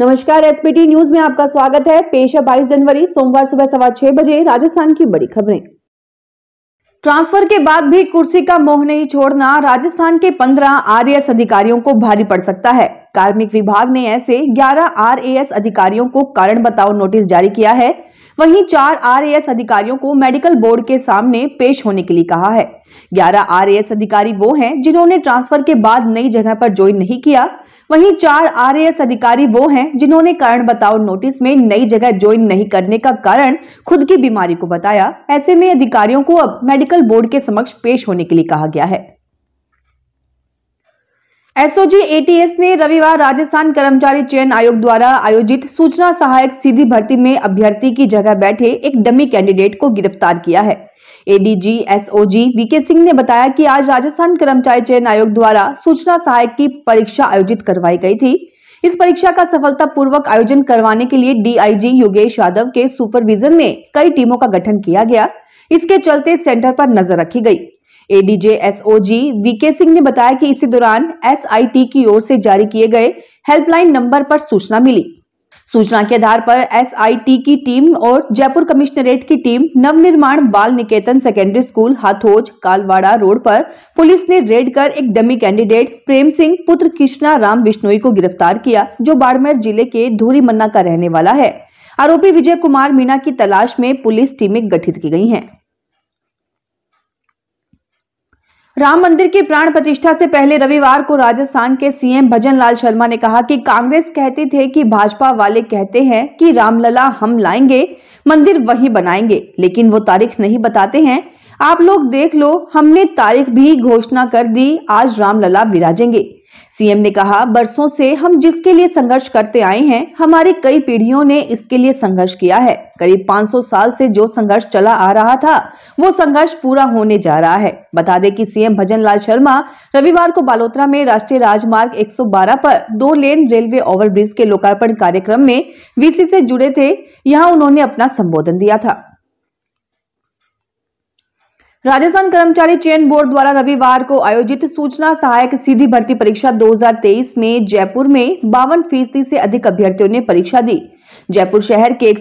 नमस्कार SPT news में आपका स्वागत है पेश है 22 जनवरी सोमवार सुबह सवा छह बजे राजस्थान की बड़ी खबरें ट्रांसफर के बाद भी कुर्सी का मोह नहीं छोड़ना राजस्थान के 15 आरएएस अधिकारियों को भारी पड़ सकता है कार्मिक विभाग ने ऐसे 11 आरएएस अधिकारियों को कारण बताओ नोटिस जारी किया है वहीं चार आरएएस अधिकारियों को मेडिकल बोर्ड के सामने पेश होने के लिए कहा है ग्यारह आरएएस अधिकारी वो हैं जिन्होंने ट्रांसफर के बाद नई जगह पर ज्वाइन नहीं किया वहीं चार आरएएस अधिकारी वो हैं जिन्होंने कारण बताओ नोटिस में नई जगह ज्वाइन नहीं करने का कारण खुद की बीमारी को बताया ऐसे में अधिकारियों को अब मेडिकल बोर्ड के समक्ष पेश होने के लिए कहा गया है एसओजी एटीएस ने रविवार राजस्थान कर्मचारी चयन आयोग द्वारा आयोजित सूचना सहायक सीधी भर्ती में अभ्यर्थी की जगह बैठे एक डमी कैंडिडेट को गिरफ्तार किया है एडीजी एसओजी वीके सिंह ने बताया कि आज राजस्थान कर्मचारी चयन आयोग द्वारा सूचना सहायक की परीक्षा आयोजित करवाई गई थी इस परीक्षा का सफलतापूर्वक आयोजन करवाने के लिए डीआईजी योगेश यादव के सुपरविजन में कई टीमों का गठन किया गया इसके चलते सेंटर पर नजर रखी गई एडीजे एसओजी वीके सिंह ने बताया कि इसी दौरान एसआईटी की ओर से जारी किए गए हेल्पलाइन नंबर पर सूचना मिली सूचना के आधार पर एसआईटी की टीम और जयपुर कमिश्नरेट की team Navnirman Bal Niketan secondary school Hathoj Kalwara road पर पुलिस ने रेड कर एक डमी कैंडिडेट प्रेम सिंह पुत्र कृष्णा राम बिश्नोई को गिरफ्तार किया जो बाड़मेर जिले के धूरी मन्ना का रहने वाला है आरोपी विजय कुमार मीणा की तलाश में पुलिस टीमें गठित की गई हैं राम मंदिर की प्राण प्रतिष्ठा से पहले रविवार को राजस्थान के सीएम भजन लाल शर्मा ने कहा कि कांग्रेस कहते थे कि भाजपा वाले कहते हैं कि रामलला हम लाएंगे मंदिर वही बनाएंगे लेकिन वो तारीख नहीं बताते हैं आप लोग देख लो हमने तारीख भी घोषणा कर दी आज रामलला विराजेंगे सीएम ने कहा बरसों से हम जिसके लिए संघर्ष करते आए हैं हमारी कई पीढ़ियों ने इसके लिए संघर्ष किया है करीब 500 साल से जो संघर्ष चला आ रहा था वो संघर्ष पूरा होने जा रहा है बता दें कि सीएम भजन लाल शर्मा रविवार को बालोतरा में राष्ट्रीय राजमार्ग 112 पर दो लेन रेलवे ओवरब्रिज के लोकार्पण कार्यक्रम में वीसी से जुड़े थे यहाँ उन्होंने अपना संबोधन दिया था राजस्थान कर्मचारी चयन बोर्ड द्वारा रविवार को आयोजित सूचना सहायक सीधी भर्ती परीक्षा 2023 में जयपुर में बावन फीसदी से अधिक अभ्यर्थियों ने परीक्षा दी जयपुर शहर के एक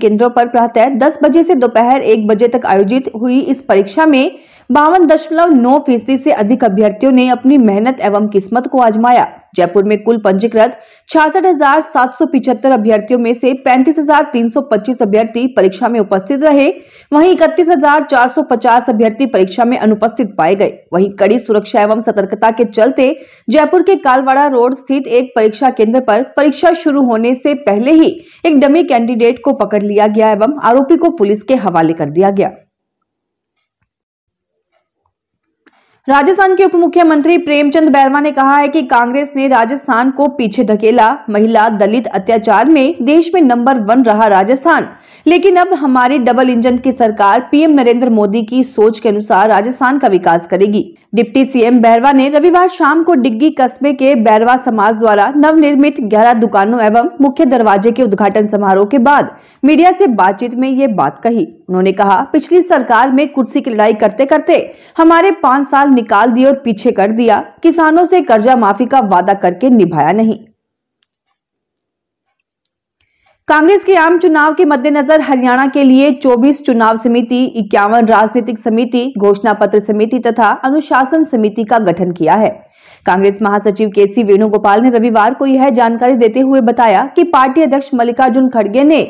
केंद्रों पर प्रातः दस बजे से दोपहर एक बजे तक आयोजित हुई इस परीक्षा में बावन दशमलव नौ फीसदी से अधिक अभ्यर्थियों ने अपनी मेहनत एवं किस्मत को आजमाया जयपुर में कुल पंजीकृत छियासठ हजार सात सौ पिछहत्तर अभ्यर्थियों में से पैंतीस हजार तीन सौ पच्चीस अभ्यर्थी परीक्षा में उपस्थित रहे वहीं इकतीस हजार चार सौ पचास अभ्यर्थी परीक्षा में अनुपस्थित पाए गए वहीं कड़ी सुरक्षा एवं सतर्कता के चलते जयपुर के कालवाड़ा रोड स्थित एक परीक्षा केंद्र पर परीक्षा शुरू होने से पहले ही एक डमी कैंडिडेट को पकड़ लिया गया एवं आरोपी को पुलिस के हवाले कर दिया गया राजस्थान के उप मुख्यमंत्री प्रेमचंद बैरवा ने कहा है कि कांग्रेस ने राजस्थान को पीछे धकेला महिला दलित अत्याचार में देश में नंबर वन रहा राजस्थान लेकिन अब हमारी डबल इंजन की सरकार पीएम नरेंद्र मोदी की सोच के अनुसार राजस्थान का विकास करेगी डिप्टी सीएम बैरवा ने रविवार शाम को डिग्गी कस्बे के बैरवा समाज द्वारा नव निर्मित ग्यारह दुकानों एवं मुख्य दरवाजे के उद्घाटन समारोह के बाद मीडिया से बातचीत में ये बात कही उन्होंने कहा पिछली सरकार में कुर्सी की लड़ाई करते करते हमारे पाँच साल निकाल दिए और पीछे कर दिया किसानों से कर्जा माफी का वादा करके निभाया नहीं कांग्रेस के आम चुनाव के मद्देनजर हरियाणा के लिए 24 चुनाव समिति इक्यावन राजनीतिक समिति घोषणा पत्र समिति तथा अनुशासन समिति का गठन किया है कांग्रेस महासचिव के सी वेणुगोपाल ने रविवार को यह जानकारी देते हुए बताया कि पार्टी अध्यक्ष मल्लिकार्जुन खड़गे ने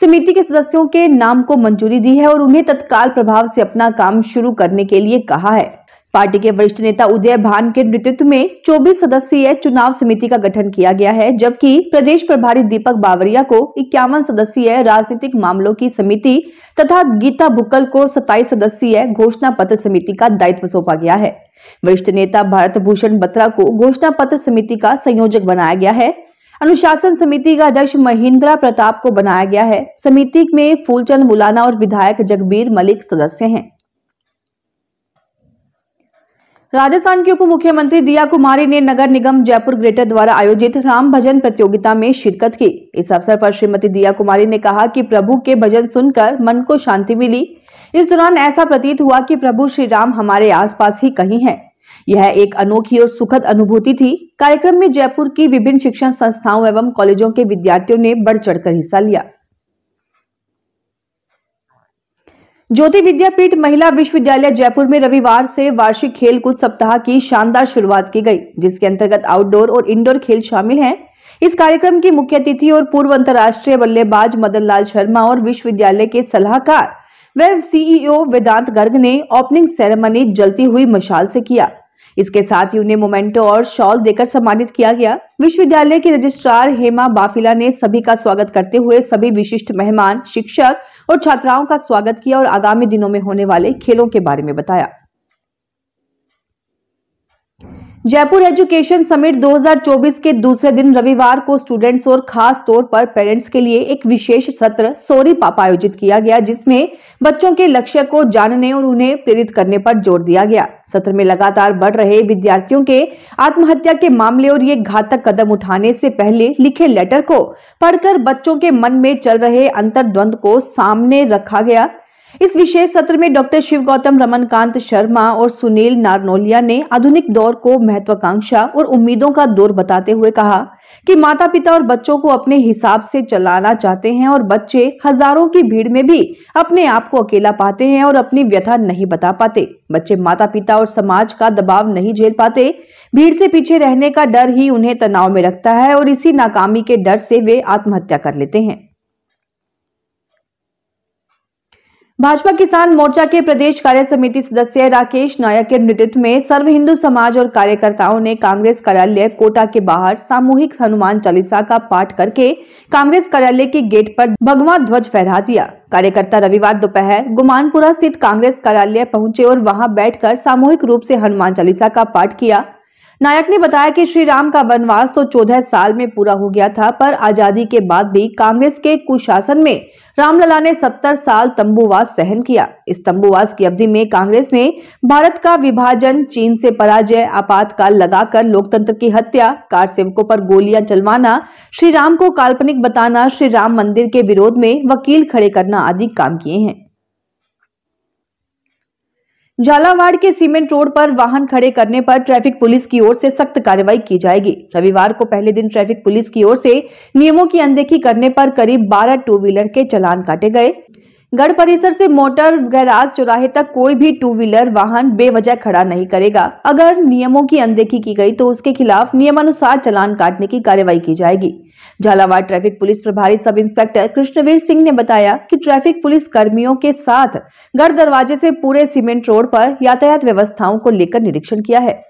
समिति के सदस्यों के नाम को मंजूरी दी है और उन्हें तत्काल प्रभाव से अपना काम शुरू करने के लिए कहा है पार्टी के वरिष्ठ नेता उदय भान के नेतृत्व में 24 सदस्यीय चुनाव समिति का गठन किया गया है जबकि प्रदेश प्रभारी दीपक बावरिया को इक्यावन सदस्यीय राजनीतिक मामलों की समिति तथा गीता भुक्कल को 27 सदस्यीय घोषणा पत्र समिति का दायित्व सौंपा गया है वरिष्ठ नेता भारत भूषण बत्रा को घोषणा पत्र समिति का संयोजक बनाया गया है अनुशासन समिति का अध्यक्ष महिंद्रा प्रताप को बनाया गया है समिति में फूलचंद मुलाना और विधायक जगबीर मलिक सदस्य हैं राजस्थान की उप मुख्यमंत्री दिया कुमारी ने नगर निगम जयपुर ग्रेटर द्वारा आयोजित राम भजन प्रतियोगिता में शिरकत की इस अवसर पर श्रीमती दिया कुमारी ने कहा कि प्रभु के भजन सुनकर मन को शांति मिली इस दौरान ऐसा प्रतीत हुआ कि प्रभु श्री राम हमारे आसपास ही कहीं हैं। यह एक अनोखी और सुखद अनुभूति थी कार्यक्रम में जयपुर की विभिन्न शिक्षण संस्थाओं एवं कॉलेजों के विद्यार्थियों ने बढ़ चढ़कर हिस्सा लिया ज्योति विद्यापीठ महिला विश्वविद्यालय जयपुर में रविवार से वार्षिक खेल कूद सप्ताह की शानदार शुरुआत की गई जिसके अंतर्गत आउटडोर और इंडोर खेल शामिल हैं इस कार्यक्रम की मुख्य अतिथि और पूर्व अंतर्राष्ट्रीय बल्लेबाज मदन लाल शर्मा और विश्वविद्यालय के सलाहकार व सीईओ वेदांत गर्ग ने ओपनिंग सेरेमनी जलती हुई मशाल से किया इसके साथ ही उन्हें मोमेंटो और शॉल देकर सम्मानित किया गया विश्वविद्यालय के रजिस्ट्रार हेमा बाफिला ने सभी का स्वागत करते हुए सभी विशिष्ट मेहमान शिक्षक और छात्राओं का स्वागत किया और आगामी दिनों में होने वाले खेलों के बारे में बताया जयपुर एजुकेशन समिट 2024 के दूसरे दिन रविवार को स्टूडेंट्स और खास तौर पर पेरेंट्स के लिए एक विशेष सत्र सोरी पापा आयोजित किया गया जिसमें बच्चों के लक्ष्य को जानने और उन्हें प्रेरित करने पर जोर दिया गया सत्र में लगातार बढ़ रहे विद्यार्थियों के आत्महत्या के मामले और ये घातक कदम उठाने से पहले लिखे लेटर को पढ़कर बच्चों के मन में चल रहे द्वंद को सामने रखा गया इस विशेष सत्र में डॉक्टर शिव गौतम रमनकांत शर्मा और सुनील नारनोलिया ने आधुनिक दौर को महत्वाकांक्षा और उम्मीदों का दौर बताते हुए कहा कि माता पिता और बच्चों को अपने हिसाब से चलाना चाहते हैं और बच्चे हजारों की भीड़ में भी अपने आप को अकेला पाते हैं और अपनी व्यथा नहीं बता पाते बच्चे माता पिता और समाज का दबाव नहीं झेल पाते भीड़ से पीछे रहने का डर ही उन्हें तनाव में रखता है और इसी नाकामी के डर से वे आत्महत्या कर लेते हैं भाजपा किसान मोर्चा के प्रदेश कार्य समिति सदस्य राकेश नायक के नेतृत्व में सर्व हिंदू समाज और कार्यकर्ताओं ने कांग्रेस कार्यालय कोटा के बाहर सामूहिक हनुमान चालीसा का पाठ करके कांग्रेस कार्यालय के गेट पर भगवा ध्वज फहरा दिया कार्यकर्ता रविवार दोपहर गुमानपुरा स्थित कांग्रेस कार्यालय पहुंचे और वहां बैठकर सामूहिक रूप से हनुमान चालीसा का पाठ किया नायक ने बताया कि श्री राम का वनवास तो चौदह साल में पूरा हो गया था पर आजादी के बाद भी कांग्रेस के कुशासन में रामलला ने सत्तर साल तंबूवास सहन किया इस तंबूवास की अवधि में कांग्रेस ने भारत का विभाजन चीन से पराजय आपातकाल लगाकर लोकतंत्र की हत्या कार सेवकों पर गोलियां चलवाना श्री राम को काल्पनिक बताना श्री राम मंदिर के विरोध में वकील खड़े करना आदि काम किए हैं झालावाड़ के सीमेंट रोड पर वाहन खड़े करने पर ट्रैफिक पुलिस की ओर से सख्त कार्रवाई की जाएगी रविवार को पहले दिन ट्रैफिक पुलिस की ओर से नियमों की अनदेखी करने पर करीब 12 टू व्हीलर के चलान काटे गए गढ़ परिसर से मोटर गैराज चौराहे तक कोई भी टू व्हीलर वाहन बेवजह खड़ा नहीं करेगा अगर नियमों की अनदेखी की गई तो उसके खिलाफ नियमानुसार चलान काटने की कार्यवाही की जाएगी झालावाड़ ट्रैफिक पुलिस प्रभारी सब इंस्पेक्टर कृष्णवीर सिंह ने बताया कि ट्रैफिक पुलिस कर्मियों के साथ गढ़ दरवाजे से पूरे सीमेंट रोड पर यातायात व्यवस्थाओं को लेकर निरीक्षण किया है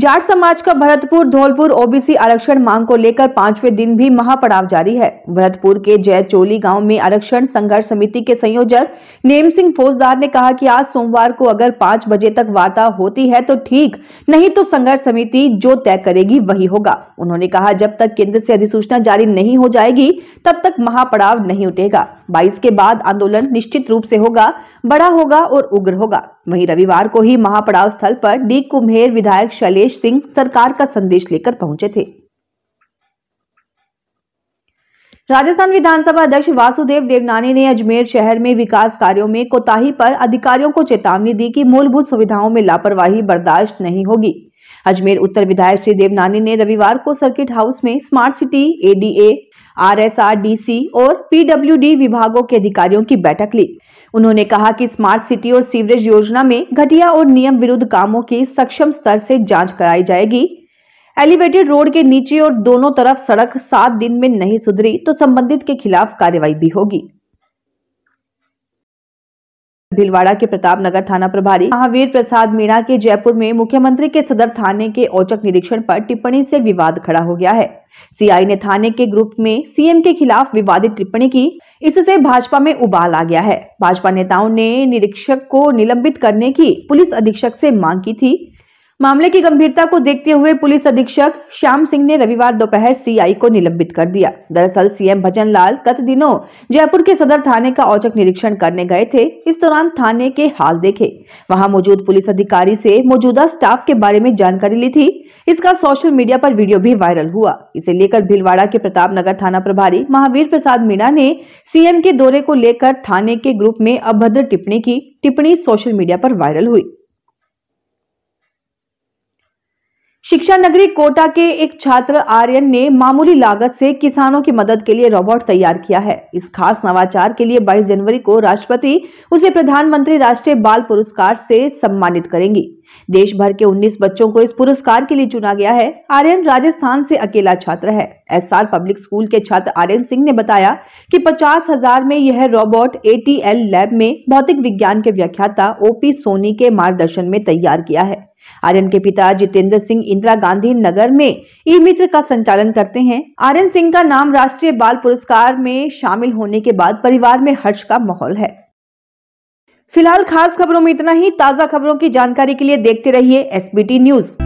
जाट समाज का भरतपुर धौलपुर ओबीसी आरक्षण मांग को लेकर पांचवें दिन भी महापड़ाव जारी है भरतपुर के जय चोली गांव में आरक्षण संघर्ष समिति के संयोजक नेम सिंह फौजदार ने कहा कि आज सोमवार को अगर पांच बजे तक वार्ता होती है तो ठीक नहीं तो संघर्ष समिति जो तय करेगी वही होगा उन्होंने कहा जब तक केंद्र से अधिसूचना जारी नहीं हो जाएगी तब तक महापड़ाव नहीं उठेगा बाईस के बाद आंदोलन निश्चित रूप से होगा बड़ा होगा और उग्र होगा वहीं रविवार को ही महापड़ाव स्थल पर डी कुम्हेर विधायक शैलेश सिंह सरकार का संदेश लेकर पहुंचे थे राजस्थान विधानसभा अध्यक्ष वासुदेव देवनानी ने अजमेर शहर में विकास कार्यों में कोताही पर अधिकारियों को चेतावनी दी कि मूलभूत सुविधाओं में लापरवाही बर्दाश्त नहीं होगी अजमेर उत्तर विधायक श्री देवनानी ने रविवार को सर्किट हाउस में स्मार्ट सिटी एडीए आरएसआरडीसी और पीडब्ल्यूडी विभागों के अधिकारियों की बैठक ली उन्होंने कहा कि स्मार्ट सिटी और सीवरेज योजना में घटिया और नियम विरुद्ध कामों की सक्षम स्तर से जांच कराई जाएगी एलिवेटेड रोड के नीचे और दोनों तरफ सड़क सात दिन में नहीं सुधरी तो संबंधित के खिलाफ कार्रवाई भी होगी भीलवाड़ा के प्रताप नगर थाना प्रभारी महावीर प्रसाद मीणा के जयपुर में मुख्यमंत्री के सदर थाने के औचक निरीक्षण पर टिप्पणी से विवाद खड़ा हो गया है सीआई ने थाने के ग्रुप में सीएम के खिलाफ विवादित टिप्पणी की इससे भाजपा में उबाल आ गया है भाजपा नेताओं ने निरीक्षक को निलंबित करने की पुलिस अधीक्षक से मांग की थी मामले की गंभीरता को देखते हुए पुलिस अधीक्षक श्याम सिंह ने रविवार दोपहर सीआई को निलंबित कर दिया दरअसल सीएम भजन लाल गत दिनों जयपुर के सदर थाने का औचक निरीक्षण करने गए थे इस दौरान थाने के हाल देखे वहां मौजूद पुलिस अधिकारी से मौजूदा स्टाफ के बारे में जानकारी ली थी इसका सोशल मीडिया पर वीडियो भी वायरल हुआ इसे लेकर भीलवाड़ा के प्रताप नगर थाना प्रभारी महावीर प्रसाद मीणा ने सीएम के दौरे को लेकर थाने के ग्रुप में अभद्र टिप्पणी की टिप्पणी सोशल मीडिया पर वायरल हुई शिक्षा नगरी कोटा के एक छात्र आर्यन ने मामूली लागत से किसानों की मदद के लिए रोबोट तैयार किया है इस खास नवाचार के लिए 22 जनवरी को राष्ट्रपति उसे प्रधानमंत्री राष्ट्रीय बाल पुरस्कार से सम्मानित करेंगी देश भर के 19 बच्चों को इस पुरस्कार के लिए चुना गया है आर्यन राजस्थान से अकेला छात्र है एस पब्लिक स्कूल के छात्र आर्यन सिंह ने बताया की पचास हजार में यह रोबोट ए लैब में भौतिक विज्ञान के व्याख्याता ओपी सोनी के मार्गदर्शन में तैयार किया है आर्यन के पिता जितेंद्र सिंह इंदिरा गांधी नगर में ई मित्र का संचालन करते हैं आर्यन सिंह का नाम राष्ट्रीय बाल पुरस्कार में शामिल होने के बाद परिवार में हर्ष का माहौल है फिलहाल खास खबरों में इतना ही ताजा खबरों की जानकारी के लिए देखते रहिए एसबीटी न्यूज़